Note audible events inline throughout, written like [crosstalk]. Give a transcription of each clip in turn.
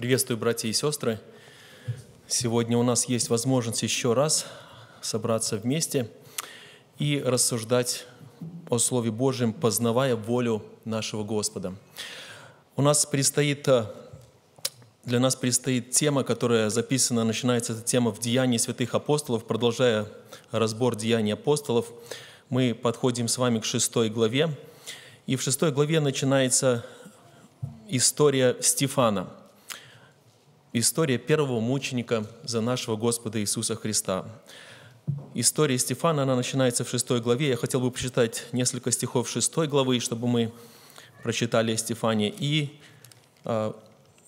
Приветствую, братья и сестры. Сегодня у нас есть возможность еще раз собраться вместе и рассуждать о Слове Божьем, познавая волю нашего Господа. У нас предстоит, э, для нас предстоит тема, которая записана, начинается эта тема в Деянии святых апостолов, продолжая разбор Деяний апостолов. Мы подходим с вами к шестой главе, и в шестой главе начинается история Стефана – История первого мученика за нашего Господа Иисуса Христа. История Стефана, она начинается в шестой главе. Я хотел бы прочитать несколько стихов шестой главы, чтобы мы прочитали о Стефане. И э,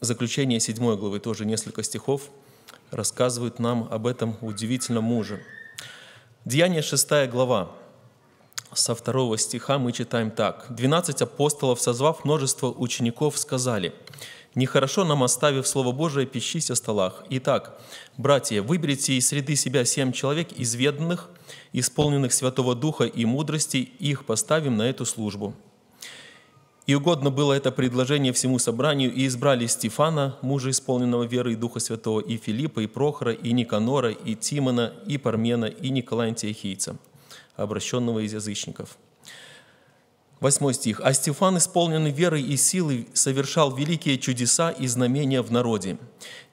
заключение седьмой главы, тоже несколько стихов, рассказывает нам об этом удивительном муже. Деяние шестая глава. Со второго стиха мы читаем так. «Двенадцать апостолов, созвав множество учеников, сказали, Нехорошо нам, оставив Слово Божие, пищись о столах. Итак, братья, выберите из среды себя семь человек, изведанных, исполненных Святого Духа и мудрости, и их поставим на эту службу». И угодно было это предложение всему собранию, и избрали Стефана, мужа исполненного веры и Духа Святого, и Филиппа, и Прохора, и Никанора, и Тимона, и Пармена, и Николая Антиохийца, обращенного из язычников». 8 стих. «А Стефан, исполненный верой и силой, совершал великие чудеса и знамения в народе.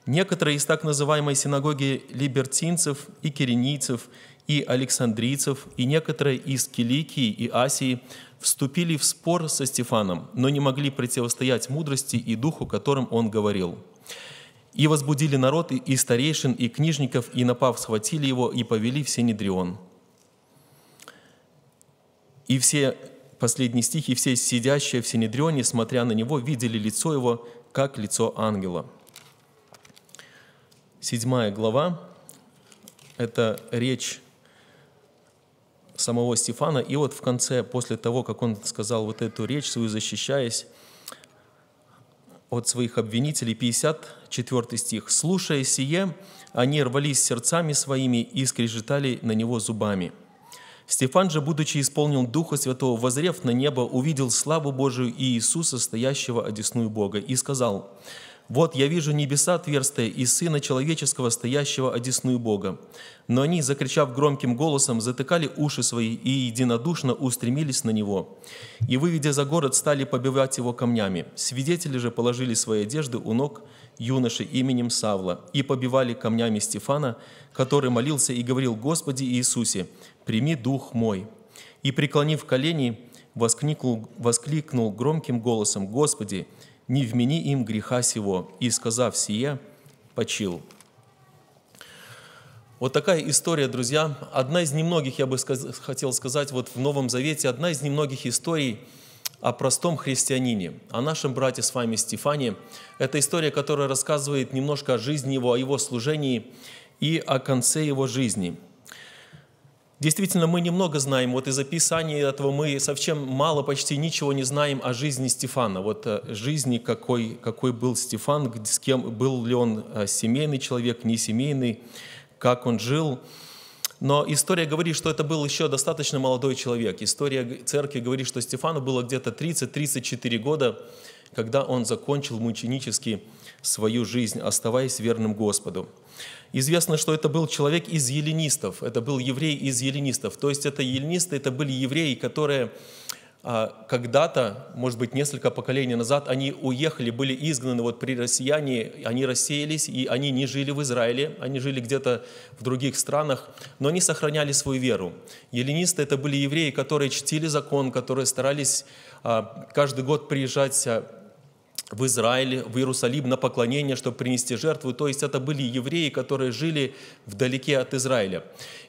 Некоторые из так называемой синагоги либертинцев и киренийцев и александрийцев, и некоторые из Киликии и Асии вступили в спор со Стефаном, но не могли противостоять мудрости и духу, которым он говорил. И возбудили народ, и старейшин, и книжников, и напав, схватили его, и повели в Синедрион. И все Последний стих, «И все сидящие в Синедрионе, смотря на него, видели лицо его, как лицо ангела». Седьмая глава – это речь самого Стефана. И вот в конце, после того, как он сказал вот эту речь свою, защищаясь от своих обвинителей, 54 стих. «Слушая сие, они рвались сердцами своими и скрежетали на него зубами». Стефан же, будучи исполнен Духа Святого, возрев на небо, увидел славу Божию и Иисуса, стоящего одесную Бога, и сказал, «Вот я вижу небеса отверстия и Сына Человеческого, стоящего одесную Бога». Но они, закричав громким голосом, затыкали уши свои и единодушно устремились на Него. И, выведя за город, стали побивать Его камнями. Свидетели же положили свои одежды у ног юноши именем Савла и побивали камнями Стефана, который молился и говорил «Господи Иисусе, прими дух мой». И, преклонив колени, воскликнул, воскликнул громким голосом, «Господи, не вмени им греха сего». И, сказав сие, почил. Вот такая история, друзья. Одна из немногих, я бы сказ- хотел сказать, вот в Новом Завете, одна из немногих историй о простом христианине, о нашем брате с вами Стефане. Это история, которая рассказывает немножко о жизни его, о его служении и о конце его жизни – Действительно, мы немного знаем, вот из описания этого мы совсем мало, почти ничего не знаем о жизни Стефана. Вот э, жизни, какой, какой был Стефан, с кем, был ли он э, семейный человек, не семейный, как он жил. Но история говорит, что это был еще достаточно молодой человек. История церкви говорит, что Стефану было где-то 30-34 года, когда он закончил мученически свою жизнь, оставаясь верным Господу. Известно, что это был человек из еленистов, это был еврей из еленистов. То есть это еленисты, это были евреи, которые а, когда-то, может быть, несколько поколений назад, они уехали, были изгнаны вот при россияне, они рассеялись, и они не жили в Израиле, они жили где-то в других странах, но они сохраняли свою веру. Еленисты — это были евреи, которые чтили закон, которые старались а, каждый год приезжать а, в Израиле, в Иерусалим на поклонение, чтобы принести жертву. То есть это были евреи, которые жили вдалеке от Израиля.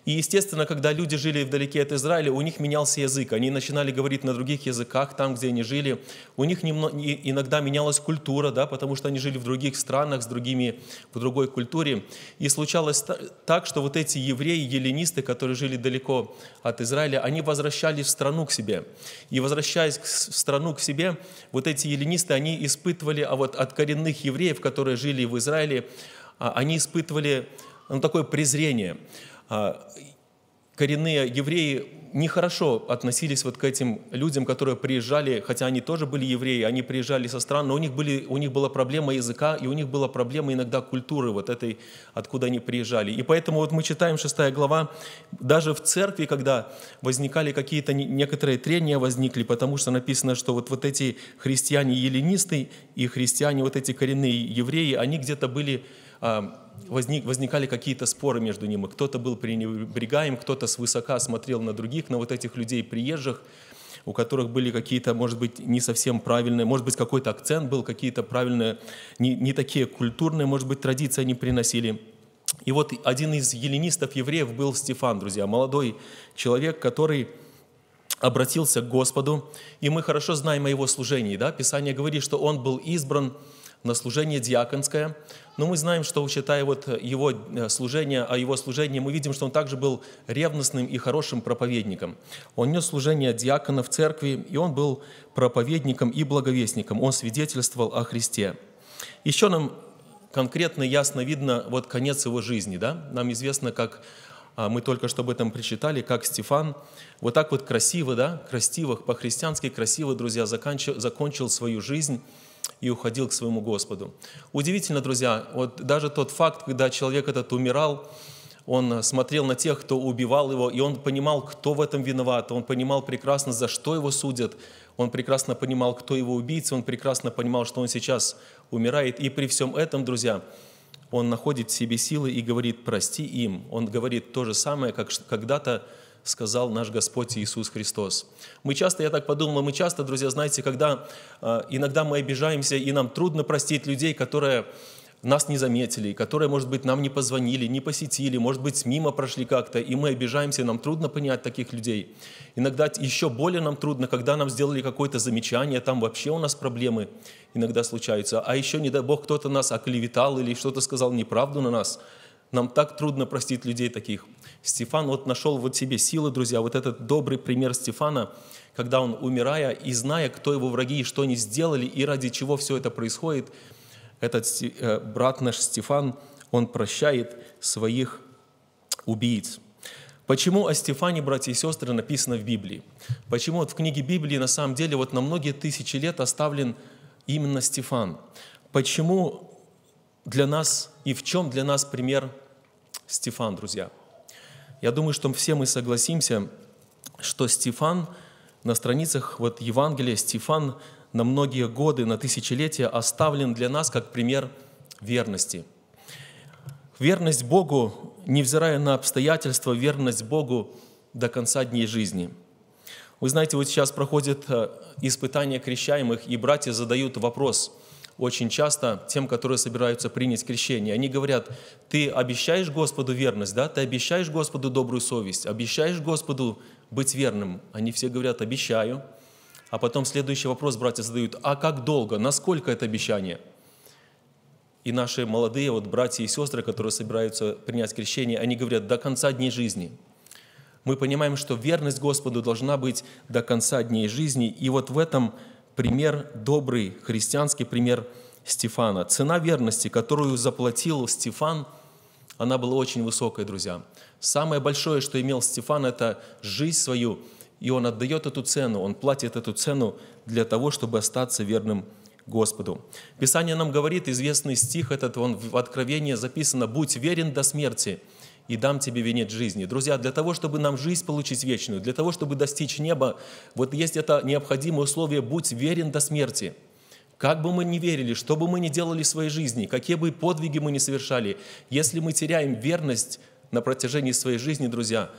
И, естественно, когда люди жили вдалеке от Израиля, у них менялся язык. Они начинали говорить на других языках, там, где они жили. У них иногда менялась культура, да, потому что они жили в других странах, с другими, в другой культуре. И случалось так, что вот эти евреи, еленисты, которые жили далеко от Израиля, они возвращались в страну к себе. И возвращаясь в страну к себе, вот эти еленисты, они испытывали, а вот от коренных евреев, которые жили в Израиле, а, они испытывали ну, такое презрение. А, коренные евреи нехорошо относились вот к этим людям, которые приезжали, хотя они тоже были евреи, они приезжали со стран, но у них, были, у них была проблема языка, и у них была проблема иногда культуры вот этой, откуда они приезжали. И поэтому вот мы читаем 6 глава, даже в церкви, когда возникали какие-то некоторые трения возникли, потому что написано, что вот, вот эти христиане-еленисты и христиане, вот эти коренные евреи, они где-то были возник, возникали какие-то споры между ними. Кто-то был пренебрегаем, кто-то свысока смотрел на других, на вот этих людей приезжих, у которых были какие-то, может быть, не совсем правильные, может быть, какой-то акцент был, какие-то правильные, не, не такие культурные, может быть, традиции они приносили. И вот один из еленистов евреев был Стефан, друзья, молодой человек, который обратился к Господу, и мы хорошо знаем о его служении, да, Писание говорит, что он был избран на служение диаконское. Но мы знаем, что, учитая вот э, его э, служение, о его служении, мы видим, что он также был ревностным и хорошим проповедником. Он нес служение диакона в церкви, и он был проповедником и благовестником. Он свидетельствовал о Христе. Еще нам конкретно ясно видно вот конец его жизни. Да? Нам известно, как а, мы только что об этом прочитали, как Стефан вот так вот красиво, да, красиво, по-христиански красиво, друзья, закончил, закончил свою жизнь и уходил к своему Господу. Удивительно, друзья, вот даже тот факт, когда человек этот умирал, он э, смотрел на тех, кто убивал его, и он понимал, кто в этом виноват, он понимал прекрасно, за что его судят, он прекрасно понимал, кто его убийца, он прекрасно понимал, что он сейчас умирает. И при всем этом, друзья, он находит в себе силы и говорит «прости им». Он говорит то же самое, как когда-то сказал наш Господь Иисус Христос. Мы часто, я так подумал, мы часто, друзья, знаете, когда э, иногда мы обижаемся, и нам трудно простить людей, которые нас не заметили, которые, может быть, нам не позвонили, не посетили, может быть, мимо прошли как-то, и мы обижаемся, нам трудно понять таких людей. Иногда еще более нам трудно, когда нам сделали какое-то замечание, там вообще у нас проблемы иногда случаются, а еще, не дай бог, кто-то нас оклеветал или что-то сказал неправду на нас – нам так трудно простить людей таких. Стефан вот нашел вот себе силы, друзья, вот этот добрый пример Стефана, когда он, умирая и зная, кто его враги и что они сделали, и ради чего все это происходит, этот э, брат наш Стефан, он прощает своих убийц. Почему о Стефане, братья и сестры, написано в Библии? Почему вот в книге Библии на самом деле вот на многие тысячи лет оставлен именно Стефан? Почему для нас и в чем для нас пример Стефан, друзья. Я думаю, что все мы согласимся, что Стефан на страницах вот Евангелия, Стефан на многие годы, на тысячелетия оставлен для нас как пример верности. Верность Богу, невзирая на обстоятельства, верность Богу до конца дней жизни. Вы знаете, вот сейчас проходит э, испытание крещаемых, и братья задают вопрос, очень часто тем, которые собираются принять крещение. Они говорят, ты обещаешь Господу верность, да? Ты обещаешь Господу добрую совесть, обещаешь Господу быть верным. Они все говорят, обещаю. А потом следующий вопрос братья задают, а как долго, насколько это обещание? И наши молодые вот братья и сестры, которые собираются принять крещение, они говорят, до конца дней жизни. Мы понимаем, что верность Господу должна быть до конца дней жизни. И вот в этом пример добрый, христианский пример Стефана. Цена верности, которую заплатил Стефан, она была очень высокой, друзья. Самое большое, что имел Стефан, это жизнь свою, и он отдает эту цену, он платит эту цену для того, чтобы остаться верным Господу. Писание нам говорит, известный стих этот, он в Откровении записано, «Будь верен до смерти, и дам тебе венец жизни. Друзья, для того, чтобы нам жизнь получить вечную, для того, чтобы достичь неба, вот есть это необходимое условие «будь верен до смерти». Как бы мы ни верили, что бы мы ни делали в своей жизни, какие бы подвиги мы ни совершали, если мы теряем верность на протяжении своей жизни, друзья,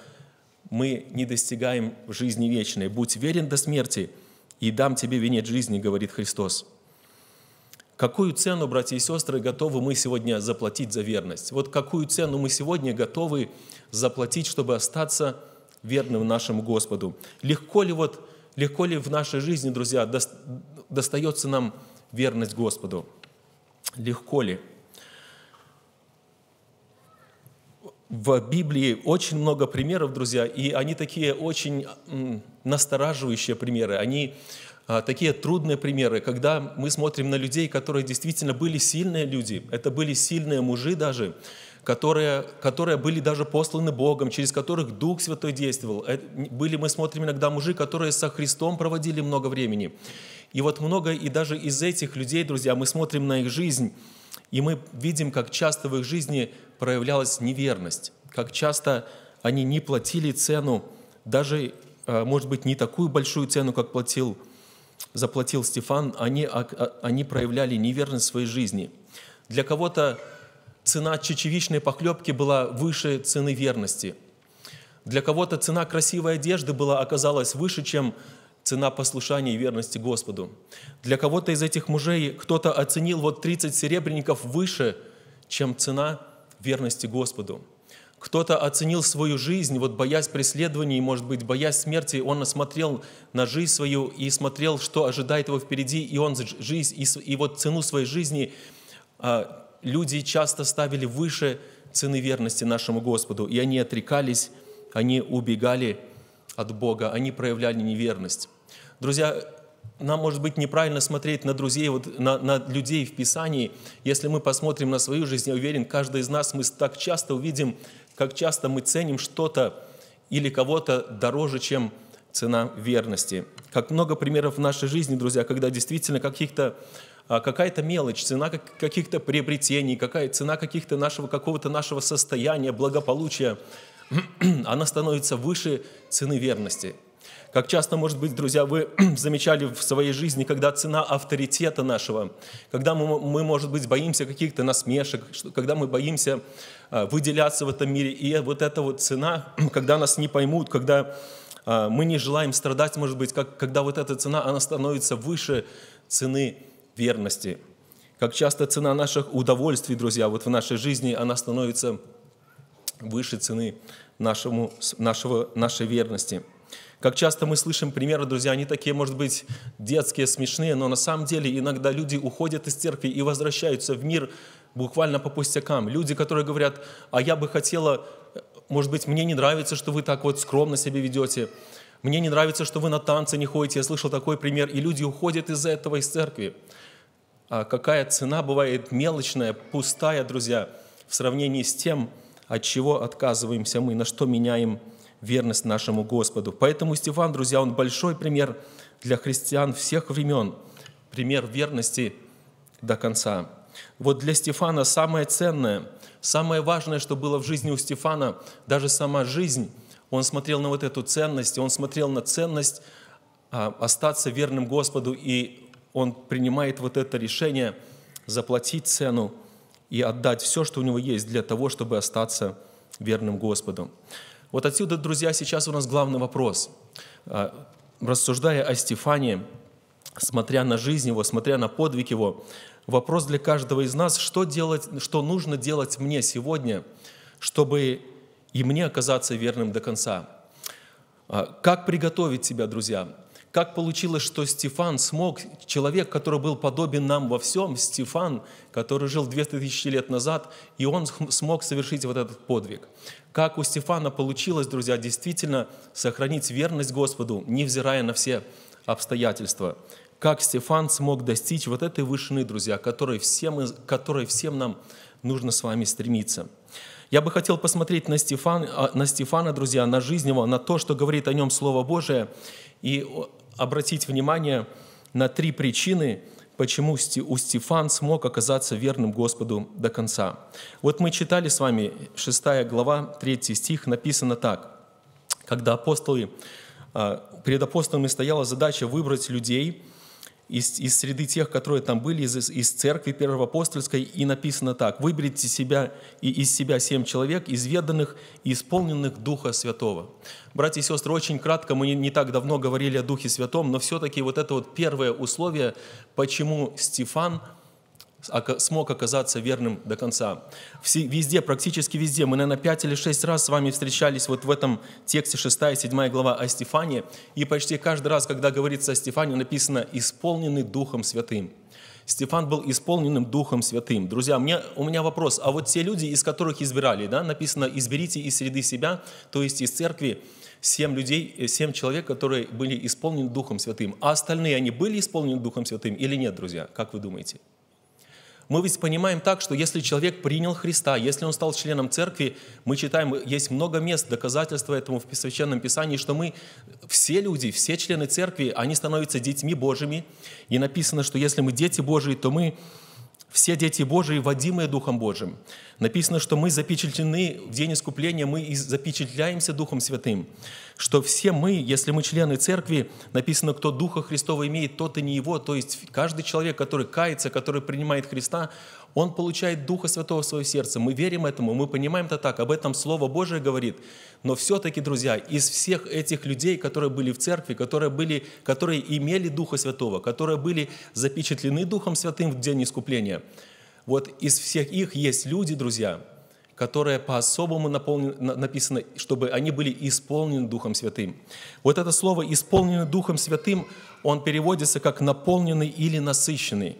мы не достигаем жизни вечной. Будь верен до смерти, и дам тебе венец жизни, говорит Христос. Какую цену, братья и сестры, готовы мы сегодня заплатить за верность? Вот какую цену мы сегодня готовы заплатить, чтобы остаться верным нашему Господу? Легко ли, вот, легко ли в нашей жизни, друзья, достается нам верность Господу? Легко ли? В Библии очень много примеров, друзья, и они такие очень настораживающие примеры. Они а, такие трудные примеры, когда мы смотрим на людей, которые действительно были сильные люди, это были сильные мужи даже, которые, которые были даже посланы Богом, через которых Дух Святой действовал. Это, были, мы смотрим иногда мужи, которые со Христом проводили много времени. И вот много, и даже из этих людей, друзья, мы смотрим на их жизнь, и мы видим, как часто в их жизни проявлялась неверность, как часто они не платили цену, даже, а, может быть, не такую большую цену, как платил Бог заплатил Стефан, они, а, они проявляли неверность своей жизни. Для кого-то цена чечевичной похлебки была выше цены верности. Для кого-то цена красивой одежды была, оказалась выше, чем цена послушания и верности Господу. Для кого-то из этих мужей кто-то оценил вот 30 серебряников выше, чем цена верности Господу. Кто-то оценил свою жизнь, вот боясь преследований, может быть, боясь смерти, он осмотрел на жизнь свою и смотрел, что ожидает его впереди, и он жизнь, и, и вот цену своей жизни а, люди часто ставили выше цены верности нашему Господу, и они отрекались, они убегали от Бога, они проявляли неверность. Друзья, нам, может быть, неправильно смотреть на друзей, вот, на, на людей в Писании. Если мы посмотрим на свою жизнь, я уверен, каждый из нас, мы так часто увидим, как часто мы ценим что-то или кого-то дороже, чем цена верности. Как много примеров в нашей жизни, друзья, когда действительно каких-то а, какая-то мелочь, цена каких-то приобретений, какая цена каких-то нашего какого-то нашего состояния, благополучия, [clears throat] она становится выше цены верности. Как часто, может быть, друзья, вы [clears throat] замечали в своей жизни, когда цена авторитета нашего, когда мы, мы может быть, боимся каких-то насмешек, когда мы боимся а, выделяться в этом мире. И вот эта вот цена, [clears throat] когда нас не поймут, когда а, мы не желаем страдать, может быть, как, когда вот эта цена, она становится выше цены верности. Как часто цена наших удовольствий, друзья, вот в нашей жизни, она становится выше цены нашему, нашего, нашей верности. Как часто мы слышим примеры, друзья, они такие, может быть, детские, смешные, но на самом деле иногда люди уходят из церкви и возвращаются в мир буквально по пустякам. Люди, которые говорят, а я бы хотела, может быть, мне не нравится, что вы так вот скромно себя ведете, мне не нравится, что вы на танцы не ходите, я слышал такой пример, и люди уходят из-за этого из церкви. А какая цена бывает мелочная, пустая, друзья, в сравнении с тем, от чего отказываемся мы, на что меняем верность нашему Господу. Поэтому Стефан, друзья, он большой пример для христиан всех времен, пример верности до конца. Вот для Стефана самое ценное, самое важное, что было в жизни у Стефана, даже сама жизнь, он смотрел на вот эту ценность, он смотрел на ценность а, остаться верным Господу, и он принимает вот это решение заплатить цену и отдать все, что у него есть, для того, чтобы остаться верным Господу. Вот отсюда, друзья, сейчас у нас главный вопрос. А, рассуждая о Стефане, смотря на жизнь его, смотря на подвиг его, вопрос для каждого из нас, что, делать, что нужно делать мне сегодня, чтобы и мне оказаться верным до конца. А, как приготовить себя, друзья? Как получилось, что Стефан смог, человек, который был подобен нам во всем, Стефан, который жил 2000 лет назад, и он смог совершить вот этот подвиг. Как у Стефана получилось, друзья, действительно сохранить верность Господу, невзирая на все обстоятельства. Как Стефан смог достичь вот этой вышины, друзья, которой всем, которой всем нам нужно с вами стремиться. Я бы хотел посмотреть на, Стефан, а, на Стефана, друзья, на жизнь его, на то, что говорит о нем Слово Божие. И обратить внимание на три причины, почему у Стефан смог оказаться верным Господу до конца. Вот мы читали с вами 6 глава, 3 стих, написано так. «Когда апостолы, а, перед апостолами стояла задача выбрать людей, из, из среды тех, которые там были, из, из церкви первоапостольской, и написано так, «Выберите себя, и из себя семь человек, изведанных и исполненных Духа Святого». Братья и сестры, очень кратко, мы не, не так давно говорили о Духе Святом, но все-таки вот это вот первое условие, почему Стефан – смог оказаться верным до конца. Везде, практически везде, мы, наверное, пять или шесть раз с вами встречались вот в этом тексте 6 и 7 глава о Стефане, и почти каждый раз, когда говорится о Стефане, написано «исполненный Духом Святым». Стефан был исполненным Духом Святым. Друзья, мне, у меня вопрос, а вот те люди, из которых избирали, да, написано «изберите из среды себя», то есть из церкви, семь людей, э, семь человек, которые были исполнены Духом Святым. А остальные, они были исполнены Духом Святым или нет, друзья? Как вы думаете? Мы ведь понимаем так, что если человек принял Христа, если он стал членом церкви, мы читаем, есть много мест доказательства этому в Священном Писании, что мы, все люди, все члены церкви, они становятся детьми Божьими. И написано, что если мы дети Божьи, то мы все дети Божии, водимые Духом Божьим. Написано, что мы запечатлены в день искупления, мы и запечатляемся Духом Святым. Что все мы, если мы члены церкви, написано, кто Духа Христова имеет, тот и не его. То есть каждый человек, который кается, который принимает Христа, он получает Духа Святого в свое сердце. Мы верим этому, мы понимаем это так, об этом Слово Божие говорит. Но все-таки, друзья, из всех этих людей, которые были в церкви, которые, были, которые имели Духа Святого, которые были запечатлены Духом Святым в день искупления, вот из всех их есть люди, друзья, которые по-особому написано, чтобы они были исполнены Духом Святым. Вот это слово «исполнены Духом Святым», он переводится как «наполненный» или «насыщенный».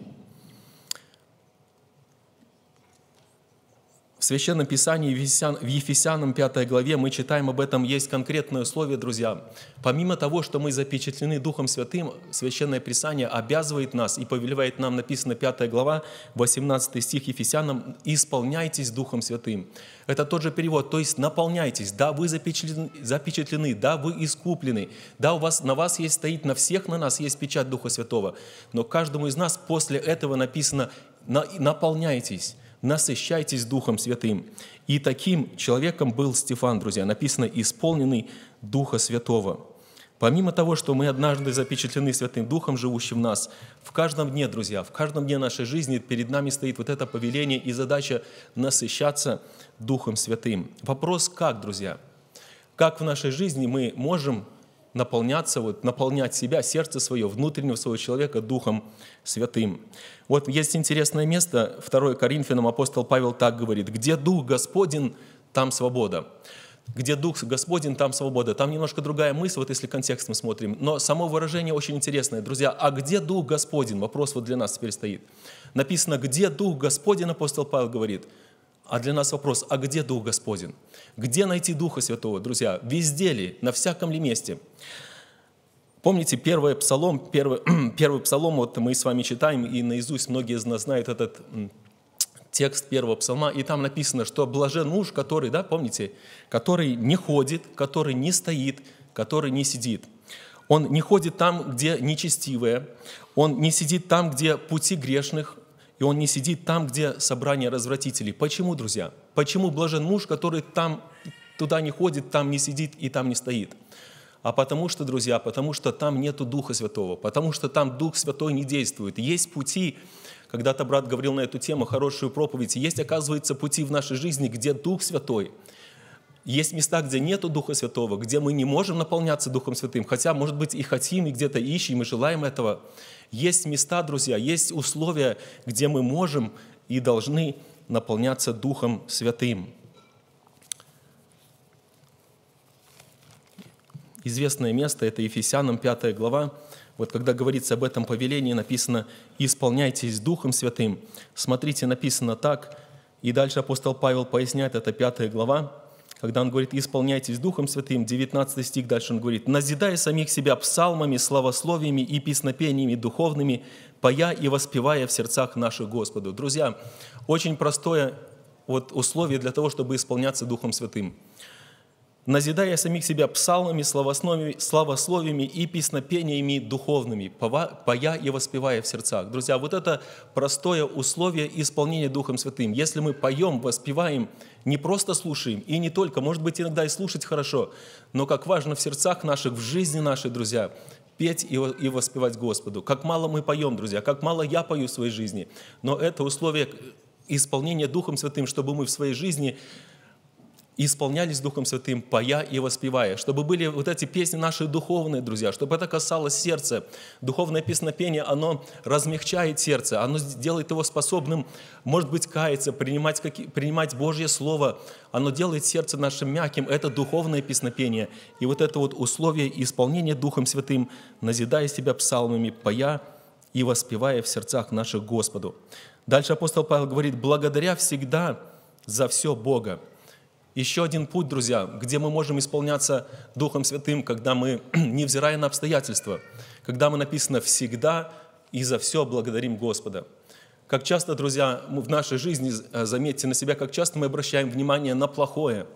В Священном Писании, в Ефесянам 5 главе мы читаем об этом, есть конкретное условие, друзья. Помимо того, что мы запечатлены Духом Святым, Священное Писание обязывает нас и повелевает нам, написано 5 глава, 18 стих Ефесянам, «Исполняйтесь Духом Святым». Это тот же перевод, то есть наполняйтесь. Да, вы запечатлены, запечатлены да, вы искуплены, да, у вас, на вас есть стоит, на всех на нас есть печать Духа Святого. Но каждому из нас после этого написано «наполняйтесь» насыщайтесь Духом Святым. И таким человеком был Стефан, друзья, написано «исполненный Духа Святого». Помимо того, что мы однажды запечатлены Святым Духом, живущим в нас, в каждом дне, друзья, в каждом дне нашей жизни перед нами стоит вот это повеление и задача насыщаться Духом Святым. Вопрос как, друзья? Как в нашей жизни мы можем наполняться, вот, наполнять себя, сердце свое, внутреннего своего человека Духом Святым. Вот есть интересное место, 2 Коринфянам апостол Павел так говорит, «Где Дух Господен, там свобода». Где Дух Господень, там свобода. Там немножко другая мысль, вот если контекстом смотрим. Но само выражение очень интересное. Друзья, а где Дух Господень? Вопрос вот для нас теперь стоит. Написано, где Дух Господень, апостол Павел говорит – а для нас вопрос, а где Дух Господен? Где найти Духа Святого, друзья? Везде ли, на всяком ли месте? Помните, первый псалом, первый, [clears throat] первый псалом, вот мы с вами читаем, и наизусть многие из нас знают этот текст первого псалма, и там написано, что блажен муж, который, да, помните, который не ходит, который не стоит, который не сидит. Он не ходит там, где нечестивые. он не сидит там, где пути грешных, и он не сидит там, где собрание развратителей. Почему, друзья? Почему блажен муж, который там туда не ходит, там не сидит и там не стоит? а потому что, друзья, потому что там нету Духа Святого, потому что там Дух Святой не действует. Есть пути, когда-то брат говорил на эту тему хорошую проповедь, есть, оказывается, пути в нашей жизни, где Дух Святой есть места, где нету Духа Святого, где мы не можем наполняться Духом Святым, хотя, может быть, и хотим, и где-то ищем, и желаем этого. Есть места, друзья, есть условия, где мы можем и должны наполняться Духом Святым. Известное место – это Ефесянам 5 глава. Вот когда говорится об этом повелении, написано «Исполняйтесь Духом Святым». Смотрите, написано так, и дальше апостол Павел поясняет, это 5 глава, когда он говорит «исполняйтесь Духом Святым», 19 стих дальше он говорит «назидая самих себя псалмами, славословиями и песнопениями духовными, поя и воспевая в сердцах наших Господу». Друзья, очень простое вот условие для того, чтобы исполняться Духом Святым – назидая самих себя псалмами, славословиями и песнопениями духовными, поя и воспевая в сердцах. Друзья, вот это простое условие исполнения Духом Святым. Если мы поем, воспеваем, не просто слушаем, и не только, может быть, иногда и слушать хорошо, но как важно в сердцах наших, в жизни нашей, друзья, петь и, и воспевать Господу. Как мало мы поем, друзья, как мало я пою в своей жизни, но это условие исполнения Духом Святым, чтобы мы в своей жизни и исполнялись Духом Святым, поя и воспевая, чтобы были вот эти песни наши духовные, друзья, чтобы это касалось сердца. Духовное песнопение, оно размягчает сердце, оно делает его способным, может быть, каяться, принимать, принимать Божье Слово, оно делает сердце нашим мягким, это духовное песнопение. И вот это вот условие исполнения Духом Святым, назидая себя псалмами, поя и воспевая в сердцах наших Господу. Дальше апостол Павел говорит, благодаря всегда за все Бога, еще один путь, друзья, где мы можем исполняться Духом Святым, когда мы, [clears throat] невзирая на обстоятельства, когда мы написано «всегда и за все благодарим Господа». Как часто, друзья, в нашей жизни, э, заметьте на себя, как часто мы обращаем внимание на плохое,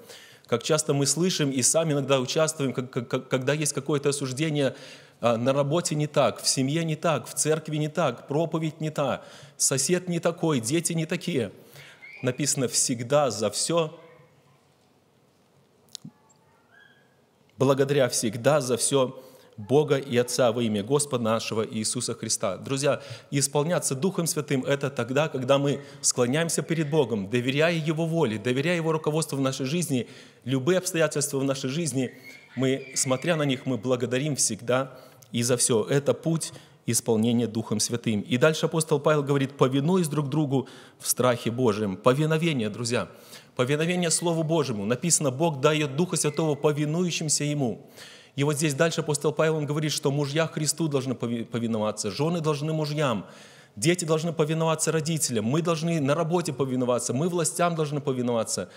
как часто мы слышим и сами иногда участвуем, как, как, когда есть какое-то осуждение, э, на работе не так, в семье не так, в церкви не так, проповедь не та, сосед не такой, дети не такие. Написано «всегда за все благодаря всегда за все Бога и Отца во имя Господа нашего Иисуса Христа. Друзья, исполняться Духом Святым – это тогда, когда мы склоняемся перед Богом, доверяя Его воле, доверяя Его руководству в нашей жизни, любые обстоятельства в нашей жизни, мы, смотря на них, мы благодарим всегда и за все. Это путь исполнения Духом Святым. И дальше апостол Павел говорит, повинуясь друг другу в страхе Божьем. Повиновение, друзья. Друзья, повиновение Слову Божьему. Написано, Бог дает Духа Святого повинующимся Ему. И вот здесь дальше апостол Павел он говорит, что мужья Христу должны повиноваться, жены должны мужьям, дети должны повиноваться родителям, мы должны на работе повиноваться, мы властям должны повиноваться.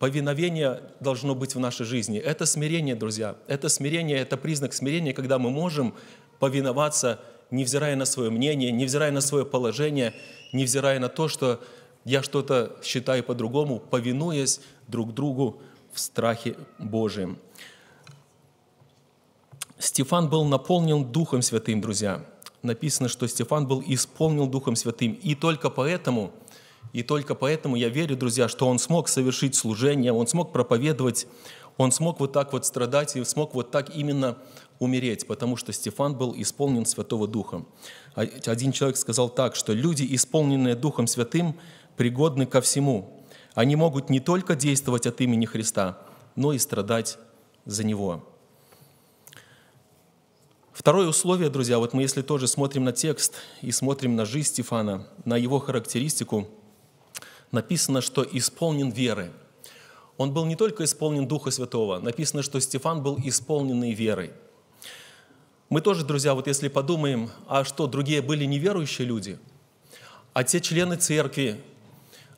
Повиновение должно быть в нашей жизни. Это смирение, друзья. Это смирение, это признак смирения, когда мы можем повиноваться, невзирая на свое мнение, невзирая на свое положение, невзирая на то, что я что-то считаю по-другому, повинуясь друг другу в страхе Божьем. Стефан был наполнен Духом Святым, друзья. Написано, что Стефан был исполнен Духом Святым. И только поэтому, и только поэтому я верю, друзья, что он смог совершить служение, он смог проповедовать, он смог вот так вот страдать и смог вот так именно умереть, потому что Стефан был исполнен Святого Духа. А, один человек сказал так, что люди, исполненные Духом Святым, пригодны ко всему. Они могут не только действовать от имени Христа, но и страдать за Него. Второе условие, друзья, вот мы если тоже смотрим на текст и смотрим на жизнь Стефана, на его характеристику, написано, что исполнен веры. Он был не только исполнен Духа Святого, написано, что Стефан был исполненный верой. Мы тоже, друзья, вот если подумаем, а что, другие были неверующие люди? А те члены церкви,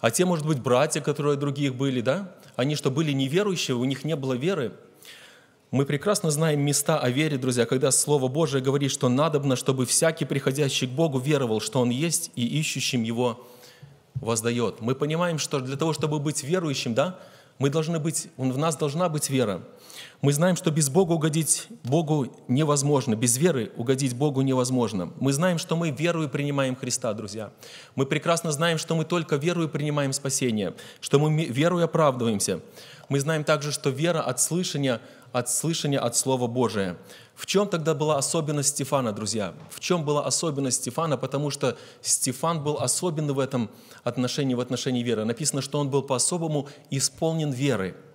а те, может быть, братья, которые других были, да? Они что, были неверующие, у них не было веры? Мы прекрасно знаем места о вере, друзья, когда Слово Божие говорит, что надобно, чтобы всякий, приходящий к Богу, веровал, что Он есть, и ищущим Его воздает. Мы понимаем, что для того, чтобы быть верующим, да, мы должны быть, в нас должна быть вера – мы знаем, что без Бога угодить Богу невозможно, без веры угодить Богу невозможно. Мы знаем, что мы верою принимаем Христа, друзья. Мы прекрасно знаем, что мы только верою принимаем спасение, что мы верою оправдываемся. Мы знаем также, что вера от слышания, от слышания от Слова Божия. В чем тогда была особенность Стефана, друзья? В чем была особенность Стефана? Потому что Стефан был особенный в этом отношении, в отношении веры. Написано, что он был по-особому исполнен веры –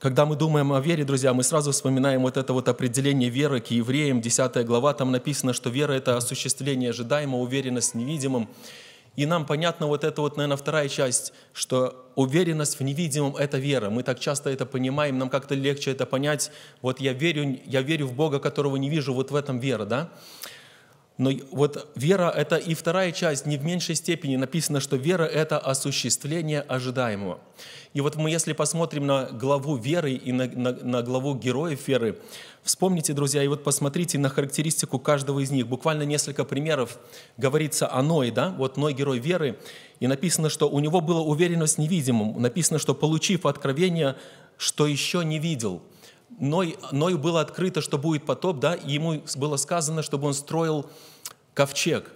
когда мы думаем о вере, друзья, мы сразу вспоминаем вот это вот определение веры к евреям, 10 глава, там написано, что вера – это осуществление ожидаемого, уверенность в невидимом. И нам понятно вот это вот, наверное, вторая часть, что уверенность в невидимом – это вера. Мы так часто это понимаем, нам как-то легче это понять. Вот я верю, я верю в Бога, которого не вижу, вот в этом вера, да? Но вот вера – это и вторая часть, не в меньшей степени написано, что вера – это осуществление ожидаемого. И вот мы, если посмотрим на главу веры и на, на, на главу героев веры, вспомните, друзья, и вот посмотрите на характеристику каждого из них. Буквально несколько примеров говорится о Ной, да? Вот Ной – герой веры, и написано, что у него была уверенность невидимым. Написано, что, получив откровение, что еще не видел – Ной, Ною было открыто, что будет потоп, да, и ему было сказано, чтобы он строил ковчег.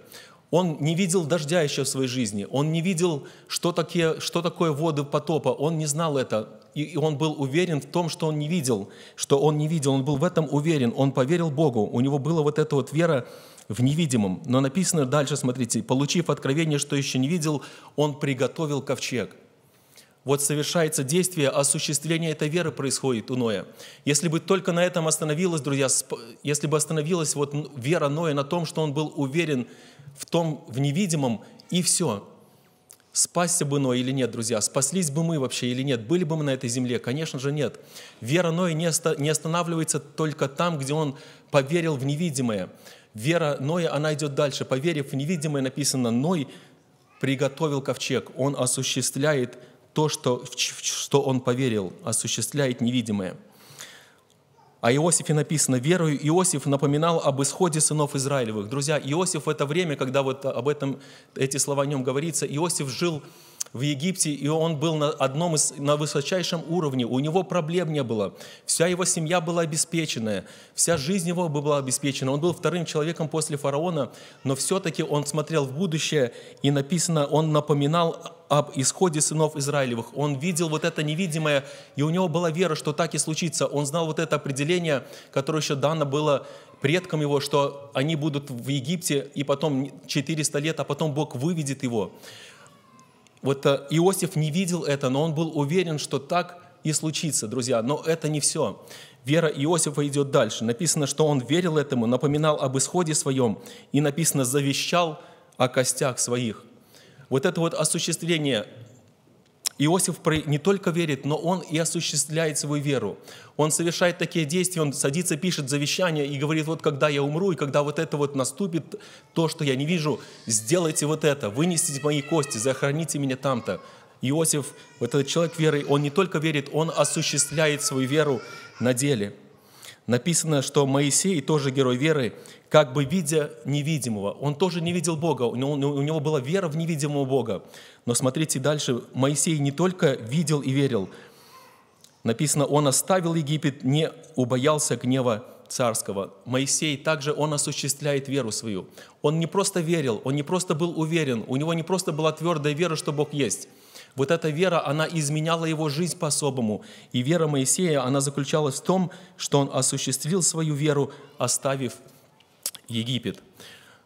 Он не видел дождя еще в своей жизни, он не видел, что, такие, что такое воды потопа, он не знал это, и он был уверен в том, что он не видел, что он не видел, он был в этом уверен, он поверил Богу, у него была вот эта вот вера в невидимом. Но написано дальше, смотрите, получив откровение, что еще не видел, он приготовил ковчег – вот совершается действие, осуществление этой веры происходит у Ноя. Если бы только на этом остановилась, друзья, если бы остановилась вот вера Ноя на том, что он был уверен в том, в невидимом, и все. Спасся бы Ной или нет, друзья? Спаслись бы мы вообще или нет? Были бы мы на этой земле? Конечно же нет. Вера Ноя не останавливается только там, где он поверил в невидимое. Вера Ноя, она идет дальше. Поверив в невидимое, написано, Ной приготовил ковчег. Он осуществляет то, что, в что он поверил, осуществляет невидимое. О а Иосифе написано, верою Иосиф напоминал об исходе сынов Израилевых. Друзья, Иосиф в это время, когда вот об этом, эти слова о нем говорится, Иосиф жил в Египте, и он был на одном из, на высочайшем уровне, у него проблем не было, вся его семья была обеспеченная, вся жизнь его была обеспечена, он был вторым человеком после фараона, но все-таки он смотрел в будущее, и написано, он напоминал об исходе сынов Израилевых. Он видел вот это невидимое, и у него была вера, что так и случится. Он знал вот это определение, которое еще дано было предкам его, что они будут в Египте, и потом 400 лет, а потом Бог выведет его. Вот э, Иосиф не видел это, но он был уверен, что так и случится, друзья. Но это не все. Вера Иосифа идет дальше. Написано, что он верил этому, напоминал об исходе своем, и написано «завещал о костях своих». Вот это вот осуществление Иосиф не только верит, но он и осуществляет свою веру. Он совершает такие действия, он садится, пишет завещание и говорит, вот когда я умру, и когда вот это вот наступит, то, что я не вижу, сделайте вот это, вынесите мои кости, захороните меня там-то. Иосиф, вот этот человек веры, он не только верит, он осуществляет свою веру на деле. Написано, что Моисей, тоже герой веры, как бы видя невидимого. Он тоже не видел Бога, у него, у него была вера в невидимого Бога. Но смотрите дальше, Моисей не только видел и верил, написано, он оставил Египет, не убоялся гнева царского. Моисей также, он осуществляет веру свою. Он не просто верил, он не просто был уверен, у него не просто была твердая вера, что Бог есть. Вот эта вера, она изменяла его жизнь по-особому. И вера Моисея, она заключалась в том, что он осуществил свою веру, оставив Египет.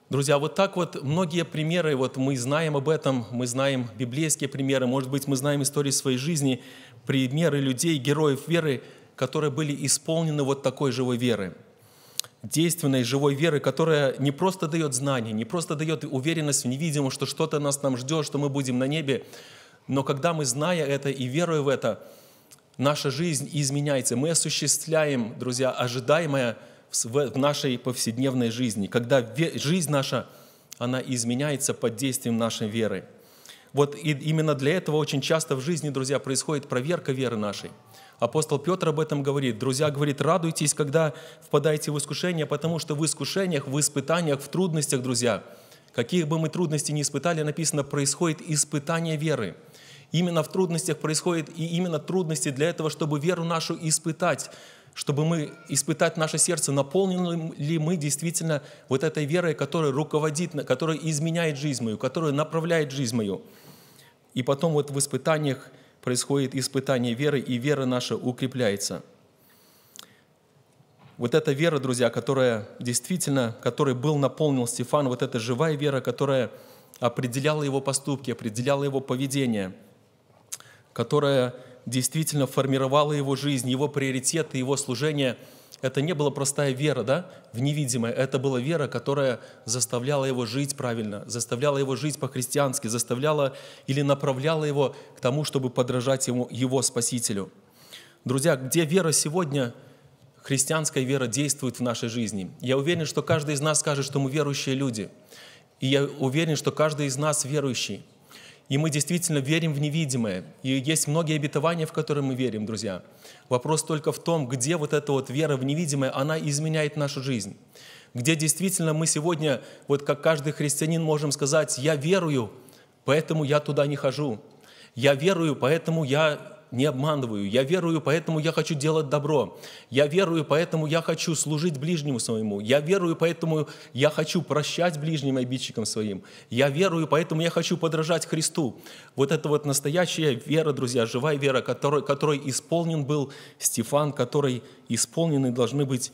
Друзья, вот так вот многие примеры, вот мы знаем об этом, мы знаем библейские примеры, может быть, мы знаем истории своей жизни, примеры людей, героев веры, которые были исполнены вот такой живой веры действенной живой веры, которая не просто дает знания, не просто дает уверенность в невидимом, что что-то нас там ждет, что мы будем на небе, но когда мы, зная это и веруя в это, наша жизнь изменяется. Мы осуществляем, друзья, ожидаемое – в нашей повседневной жизни, когда жизнь наша, она изменяется под действием нашей веры. Вот и именно для этого очень часто в жизни, друзья, происходит проверка веры нашей. Апостол Петр об этом говорит. Друзья, говорит, радуйтесь, когда впадаете в искушение, потому что в искушениях, в испытаниях, в трудностях, друзья, каких бы мы трудностей не испытали, написано, происходит испытание веры. Именно в трудностях происходит, и именно трудности для этого, чтобы веру нашу испытать, чтобы мы испытать наше сердце, наполнены ли мы действительно вот этой верой, которая руководит, которая изменяет жизнь мою, которая направляет жизнь мою. И потом вот в испытаниях происходит испытание веры, и вера наша укрепляется. Вот эта вера, друзья, которая действительно, которой был наполнил Стефан, вот эта живая вера, которая определяла его поступки, определяла его поведение, которая действительно формировало его жизнь, его приоритеты, его служение. Это не была простая вера, да, в невидимое. Это была вера, которая заставляла его жить правильно, заставляла его жить по-христиански, заставляла или направляла его к тому, чтобы подражать ему, его Спасителю. Друзья, где вера сегодня, христианская вера действует в нашей жизни. Я уверен, что каждый из нас скажет, что мы верующие люди. И я уверен, что каждый из нас верующий – и мы действительно верим в невидимое. И есть многие обетования, в которые мы верим, друзья. Вопрос только в том, где вот эта вот вера в невидимое, она изменяет нашу жизнь. Где действительно мы сегодня, вот как каждый христианин, можем сказать, я верую, поэтому я туда не хожу. Я верую, поэтому я не обманываю. Я верую, поэтому я хочу делать добро. Я верую, поэтому я хочу служить ближнему своему. Я верую, поэтому я хочу прощать ближним обидчикам своим. Я верую, поэтому я хочу подражать Христу. Вот это вот настоящая вера, друзья, живая вера, которой, которой исполнен был Стефан, которой исполнены должны быть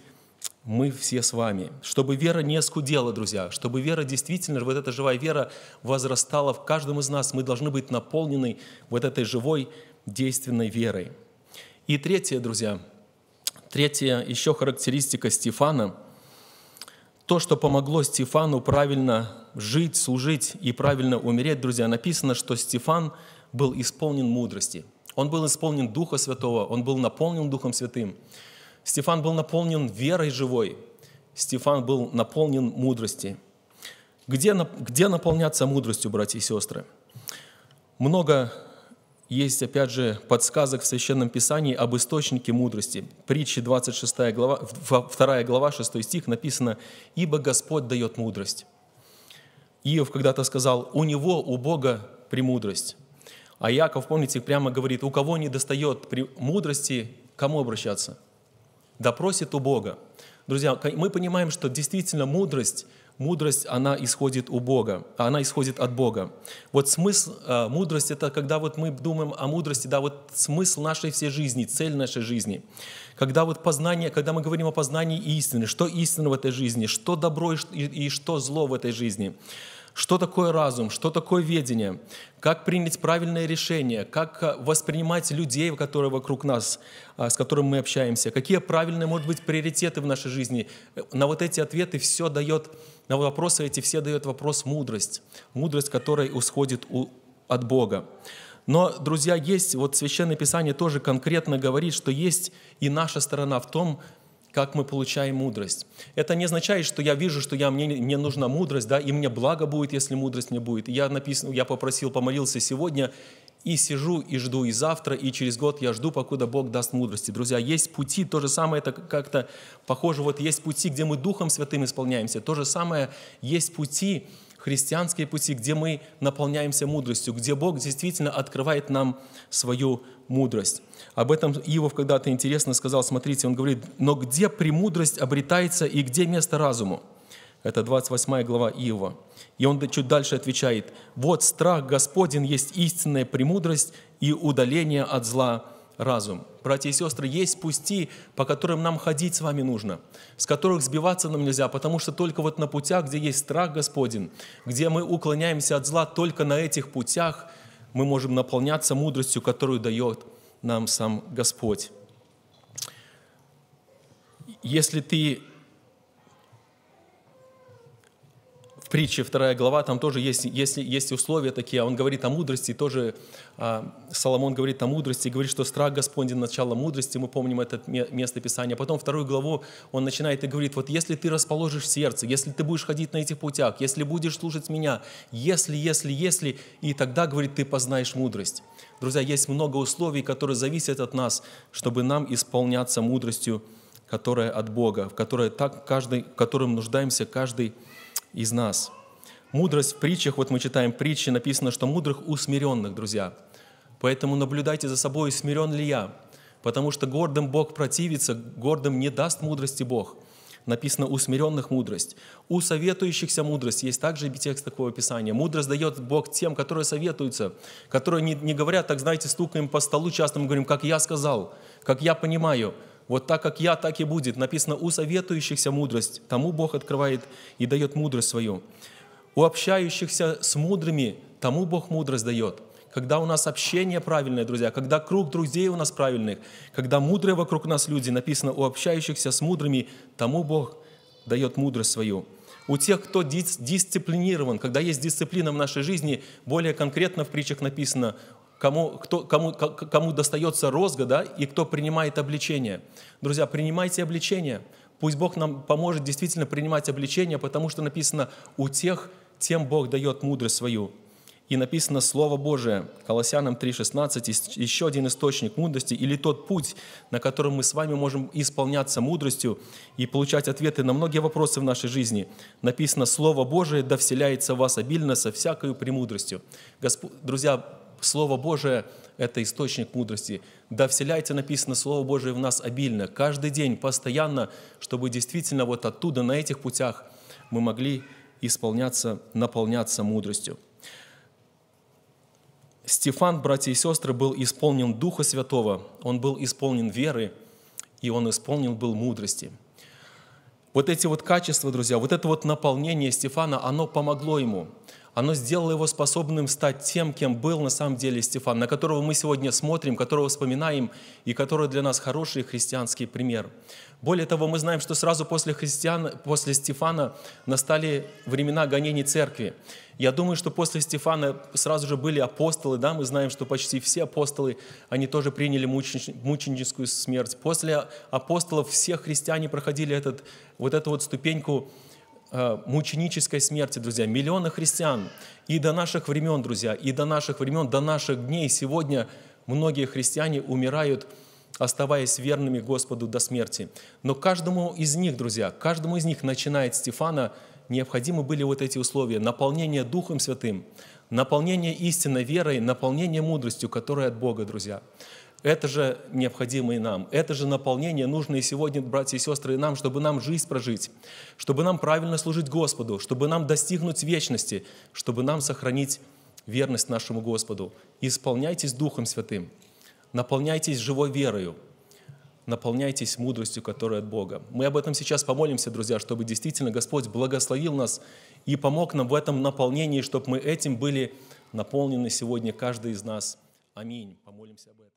мы все с вами. Чтобы вера не скудела, друзья, чтобы вера действительно, вот эта живая вера возрастала в каждом из нас, мы должны быть наполнены вот этой живой верой действенной верой. И третье, друзья, третья еще характеристика Стефана – то, что помогло Стефану правильно жить, служить и правильно умереть, друзья, написано, что Стефан был исполнен мудрости. Он был исполнен Духа Святого, он был наполнен Духом Святым. Стефан был наполнен верой живой. Стефан был наполнен мудрости. Где, где наполняться мудростью, братья и сестры? Много есть, опять же, подсказок в Священном Писании об источнике мудрости. Притчи 26 глава, 2 глава, 6 стих написано «Ибо Господь дает мудрость». Иов когда-то сказал «У него, у Бога премудрость». А Яков, помните, прямо говорит «У кого не достает мудрости, к кому обращаться?» Допросит у Бога. Друзья, мы понимаем, что действительно мудрость, мудрость, она исходит у Бога, она исходит от Бога. Вот смысл, э, мудрость — это когда вот мы думаем о мудрости, да, вот смысл нашей всей жизни, цель нашей жизни. Когда вот познание, когда мы говорим о познании истины, что истина в этой жизни, что добро и что зло в этой жизни — что такое разум, что такое ведение, как принять правильное решение, как э, воспринимать людей, которые вокруг нас, э, с которыми мы общаемся, какие правильные, может быть, приоритеты в нашей жизни. Э, на вот эти ответы все дает, на вопросы эти все дает вопрос мудрость, мудрость, которая исходит у, от Бога. Но, друзья, есть, вот Священное Писание тоже конкретно говорит, что есть и наша сторона в том, как мы получаем мудрость. Это не означает, что я вижу, что я, мне, мне нужна мудрость, да, и мне благо будет, если мудрость мне будет. я, написал, я попросил, помолился сегодня, и сижу, и жду, и завтра, и через год я жду, покуда Бог даст мудрости. Друзья, есть пути, то же самое, это как-то похоже, вот есть пути, где мы Духом Святым исполняемся, то же самое есть пути, христианские пути, где мы наполняемся мудростью, где Бог действительно открывает нам свою мудрость. Об этом Иов когда-то интересно сказал, смотрите, он говорит, «Но где премудрость обретается и где место разуму?» Это 28 глава Иова. И он чуть дальше отвечает, «Вот страх Господень есть истинная премудрость и удаление от зла разум. Братья и сестры, есть пути, по которым нам ходить с вами нужно, с которых сбиваться нам нельзя, потому что только вот на путях, где есть страх Господень, где мы уклоняемся от зла, только на этих путях мы можем наполняться мудростью, которую дает нам сам Господь. Если ты в притче, вторая глава, там тоже есть, есть, есть условия такие. А он говорит о мудрости, тоже а, Соломон говорит о мудрости, говорит, что страх Господень – начало мудрости. Мы помним это место Писания. Потом вторую главу он начинает и говорит, вот если ты расположишь сердце, если ты будешь ходить на этих путях, если будешь слушать меня, если, если, если, и тогда, говорит, ты познаешь мудрость. Друзья, есть много условий, которые зависят от нас, чтобы нам исполняться мудростью, которая от Бога, в которой так каждый, в котором нуждаемся каждый из нас. Мудрость в притчах, вот мы читаем притчи, написано, что мудрых усмиренных, друзья. Поэтому наблюдайте за собой, смирен ли я, потому что гордым Бог противится, гордым не даст мудрости Бог. Написано «усмиренных мудрость». У советующихся мудрость. Есть также текст такого Писания. Мудрость дает Бог тем, которые советуются, которые не, не говорят, так знаете, стукаем по столу часто, мы говорим, как я сказал, как я понимаю – вот так, как я, так и будет. Написано, у советующихся мудрость. Тому Бог открывает и дает мудрость свою. У общающихся с мудрыми, тому Бог мудрость дает. Когда у нас общение правильное, друзья, когда круг друзей у нас правильных, когда мудрые вокруг нас люди, написано, у общающихся с мудрыми, тому Бог дает мудрость свою у тех, кто дис дисциплинирован, когда есть дисциплина в нашей жизни, более конкретно в притчах написано, кому, кто, кому, кому достается розга, да, и кто принимает обличение. Друзья, принимайте обличение. Пусть Бог нам поможет действительно принимать обличение, потому что написано «у тех, тем Бог дает мудрость свою». И написано Слово Божие, Колоссянам 3,16, еще один источник мудрости, или тот путь, на котором мы с вами можем исполняться мудростью и получать ответы на многие вопросы в нашей жизни. Написано Слово Божие да вселяется в вас обильно со всякою премудростью. Господь, друзья, Слово Божие – это источник мудрости. Да вселяйте, написано, Слово Божие в нас обильно, каждый день, постоянно, чтобы действительно вот оттуда, на этих путях мы могли исполняться, наполняться мудростью. Стефан, братья и сестры, был исполнен Духа Святого, он был исполнен веры, и он исполнен был мудрости. Вот эти вот качества, друзья, вот это вот наполнение Стефана, оно помогло ему – оно сделало его способным стать тем, кем был на самом деле Стефан, на которого мы сегодня смотрим, которого вспоминаем и который для нас хороший христианский пример. Более того, мы знаем, что сразу после, христиан, после Стефана настали времена гонений церкви. Я думаю, что после Стефана сразу же были апостолы, да, мы знаем, что почти все апостолы, они тоже приняли мученическую смерть. После апостолов все христиане проходили этот, вот эту вот ступеньку Э, мученической смерти, друзья. Миллионы христиан и до наших времен, друзья, и до наших времен, до наших дней сегодня многие христиане умирают, оставаясь верными Господу до смерти. Но каждому из них, друзья, каждому из них, начиная от Стефана, необходимы были вот эти условия. Наполнение Духом Святым, наполнение истинной верой, наполнение мудростью, которая от Бога, друзья. Это же необходимо и нам. Это же наполнение нужно и сегодня, братья и сестры, и нам, чтобы нам жизнь прожить, чтобы нам правильно служить Господу, чтобы нам достигнуть вечности, чтобы нам сохранить верность нашему Господу. Исполняйтесь Духом Святым, наполняйтесь живой верою, наполняйтесь мудростью, которая от Бога. Мы об этом сейчас помолимся, друзья, чтобы действительно Господь благословил нас и помог нам в этом наполнении, чтобы мы этим были наполнены сегодня каждый из нас. Аминь. Помолимся об этом.